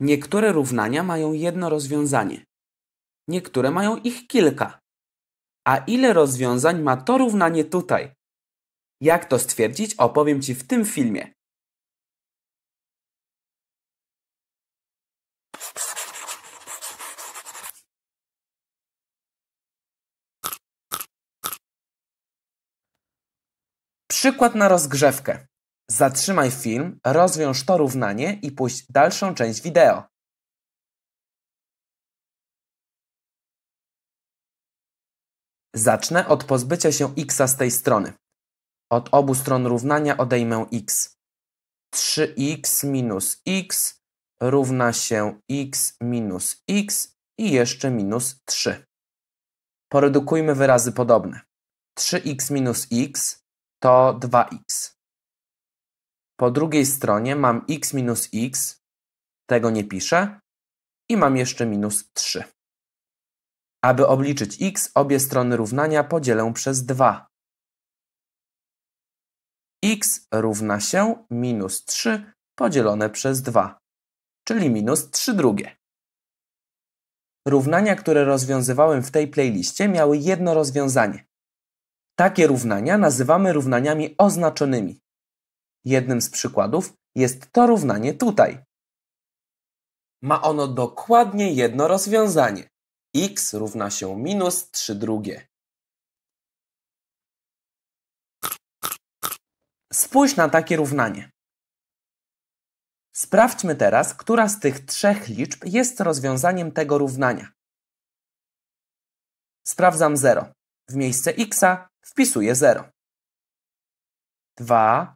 Niektóre równania mają jedno rozwiązanie. Niektóre mają ich kilka. A ile rozwiązań ma to równanie tutaj? Jak to stwierdzić, opowiem Ci w tym filmie. Przykład na rozgrzewkę. Zatrzymaj film, rozwiąż to równanie i puść dalszą część wideo. Zacznę od pozbycia się x z tej strony. Od obu stron równania odejmę x. 3x minus x równa się x minus x i jeszcze minus 3. Poredukujmy wyrazy podobne. 3x minus x to 2x. Po drugiej stronie mam x minus x, tego nie piszę, i mam jeszcze minus 3. Aby obliczyć x, obie strony równania podzielę przez 2. x równa się minus 3 podzielone przez 2, czyli minus 3 drugie. Równania, które rozwiązywałem w tej playliście, miały jedno rozwiązanie. Takie równania nazywamy równaniami oznaczonymi. Jednym z przykładów jest to równanie tutaj. Ma ono dokładnie jedno rozwiązanie. x równa się minus 3 drugie. Spójrz na takie równanie. Sprawdźmy teraz, która z tych trzech liczb jest rozwiązaniem tego równania. Sprawdzam 0. W miejsce x wpisuję 0. 2,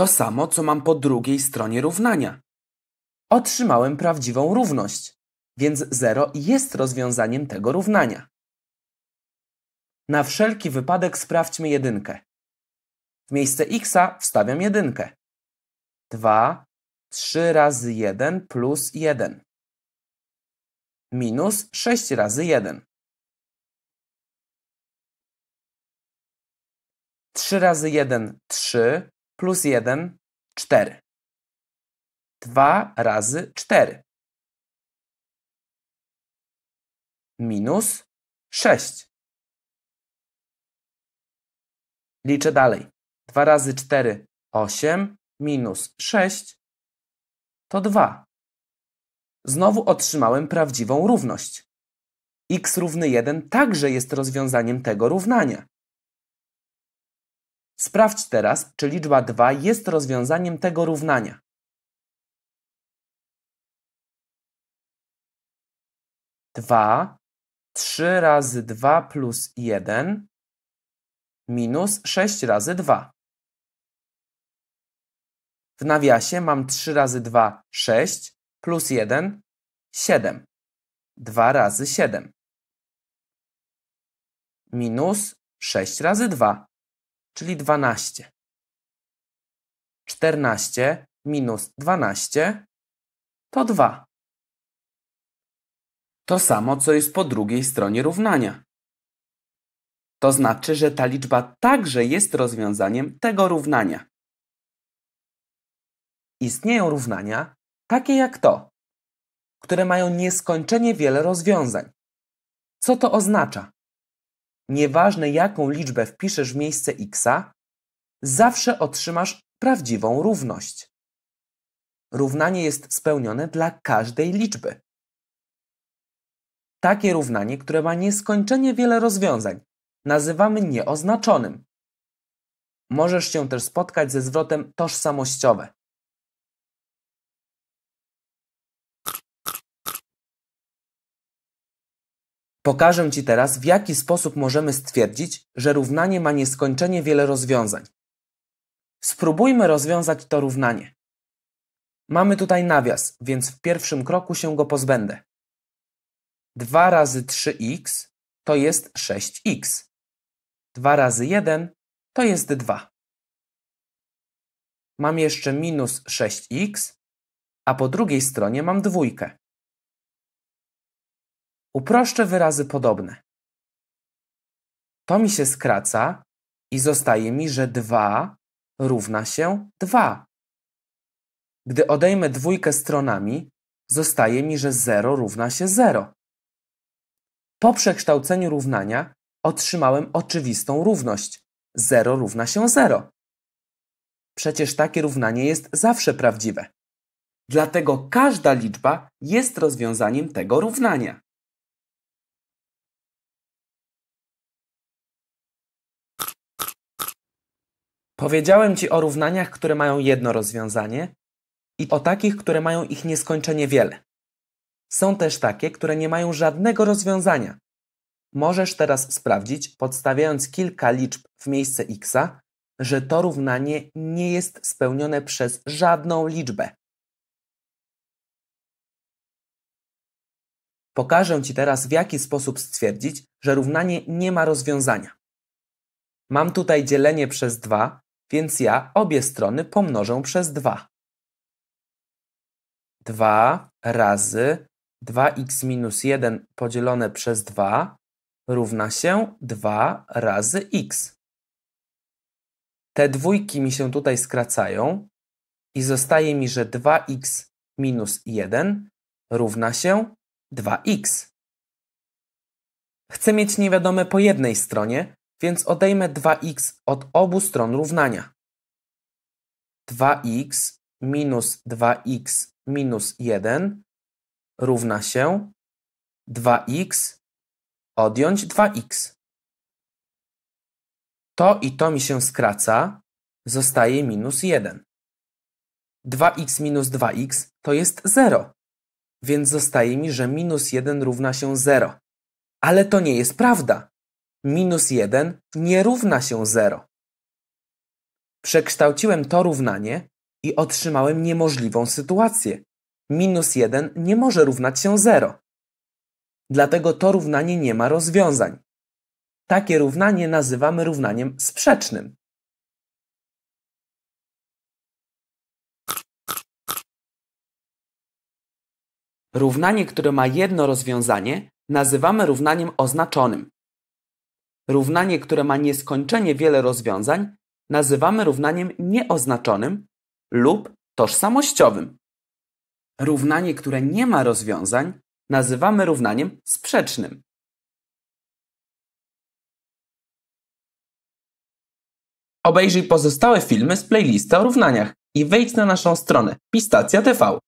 To samo, co mam po drugiej stronie równania. Otrzymałem prawdziwą równość, więc 0 jest rozwiązaniem tego równania. Na wszelki wypadek sprawdźmy jedynkę. W miejsce x wstawiam jedynkę. 2, 3 razy 1 plus 1. Minus 6 razy 1. 3 razy 1, 3 plus 1, 4. 2 razy 4. Minus 6. Liczę dalej. 2 razy 4, 8, minus 6 to 2. Znowu otrzymałem prawdziwą równość. x równy 1 także jest rozwiązaniem tego równania. Sprawdź teraz, czy liczba 2 jest rozwiązaniem tego równania. Dwa, trzy razy dwa plus jeden minus sześć razy dwa. W nawiasie mam trzy razy dwa sześć plus jeden siedem. Dwa razy siedem minus sześć razy dwa czyli 12. 14 minus 12 to 2. To samo, co jest po drugiej stronie równania. To znaczy, że ta liczba także jest rozwiązaniem tego równania. Istnieją równania, takie jak to, które mają nieskończenie wiele rozwiązań. Co to oznacza? nieważne jaką liczbę wpiszesz w miejsce x, zawsze otrzymasz prawdziwą równość. Równanie jest spełnione dla każdej liczby. Takie równanie, które ma nieskończenie wiele rozwiązań, nazywamy nieoznaczonym. Możesz się też spotkać ze zwrotem tożsamościowe. Pokażę Ci teraz, w jaki sposób możemy stwierdzić, że równanie ma nieskończenie wiele rozwiązań. Spróbujmy rozwiązać to równanie. Mamy tutaj nawias, więc w pierwszym kroku się go pozbędę. 2 razy 3x to jest 6x. 2 razy 1 to jest 2. Mam jeszcze minus 6x, a po drugiej stronie mam dwójkę. Uproszczę wyrazy podobne. To mi się skraca i zostaje mi, że 2 równa się 2. Gdy odejmę dwójkę stronami, zostaje mi, że 0 równa się 0. Po przekształceniu równania otrzymałem oczywistą równość. 0 równa się 0. Przecież takie równanie jest zawsze prawdziwe. Dlatego każda liczba jest rozwiązaniem tego równania. Powiedziałem Ci o równaniach, które mają jedno rozwiązanie i o takich, które mają ich nieskończenie wiele. Są też takie, które nie mają żadnego rozwiązania. Możesz teraz sprawdzić, podstawiając kilka liczb w miejsce x, że to równanie nie jest spełnione przez żadną liczbę. Pokażę Ci teraz, w jaki sposób stwierdzić, że równanie nie ma rozwiązania. Mam tutaj dzielenie przez 2 więc ja obie strony pomnożę przez 2. 2 razy 2x minus 1 podzielone przez 2 równa się 2 razy x. Te dwójki mi się tutaj skracają i zostaje mi, że 2x minus 1 równa się 2x. Chcę mieć niewiadome po jednej stronie, więc odejmę 2x od obu stron równania. 2x minus 2x minus 1 równa się 2x odjąć 2x. To i to mi się skraca, zostaje minus 1. 2x minus 2x to jest 0, więc zostaje mi, że minus 1 równa się 0. Ale to nie jest prawda, minus 1 nie równa się 0. Przekształciłem to równanie i otrzymałem niemożliwą sytuację. Minus 1 nie może równać się 0. Dlatego to równanie nie ma rozwiązań. Takie równanie nazywamy równaniem sprzecznym. Równanie, które ma jedno rozwiązanie, nazywamy równaniem oznaczonym. Równanie, które ma nieskończenie wiele rozwiązań, nazywamy równaniem nieoznaczonym lub tożsamościowym. Równanie, które nie ma rozwiązań, nazywamy równaniem sprzecznym. Obejrzyj pozostałe filmy z playlisty o równaniach i wejdź na naszą stronę Pistacja TV.